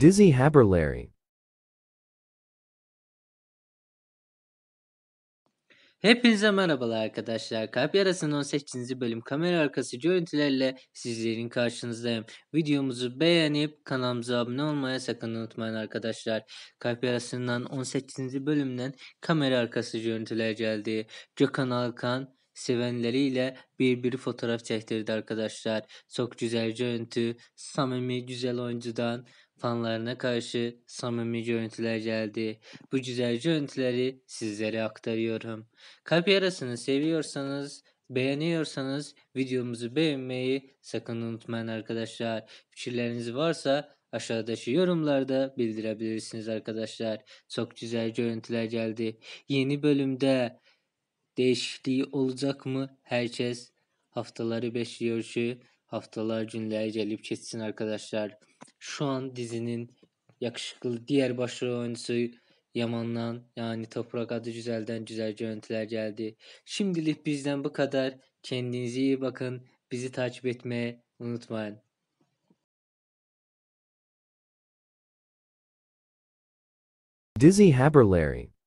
Dizzy Haberlary. Hepinize merhabalar arkadaşlar. Kalp Yarası'nın 18. bölüm kamera arkası görüntülerle sizlerin karşınızdayım. Videomuzu beğenip kanalımıza abone olmaya sakın unutmayın arkadaşlar. Kalp Yarası'ndan 18. bölümden kamera arkası görüntüler geldi. Gökhan Alkan sevenleriyle bir bir fotoğraf çektirdi arkadaşlar. Çok güzel görüntü, samimi güzel oyuncudan fanlarına karşı samimi görüntüler geldi. Bu güzel görüntüleri sizlere aktarıyorum. Kalp yarasını seviyorsanız Beğeniyorsanız videomuzu beğenmeyi sakın unutmayın arkadaşlar. Fikirleriniz varsa aşağıdaki yorumlarda bildirebilirsiniz arkadaşlar. Çok güzel görüntüler geldi. Yeni bölümde değişikliği olacak mı? Herkes haftaları bekliyor ki haftalar günler gelip geçsin arkadaşlar. Şu an dizinin yakışıklı diğer başrol oyuncusu Yaman'dan yani Toprak adı güzelden güzel görüntüler geldi. Şimdilik bizden bu kadar. Kendinize iyi bakın. Bizi takip etmeye unutmayın. Dizzy Haberlary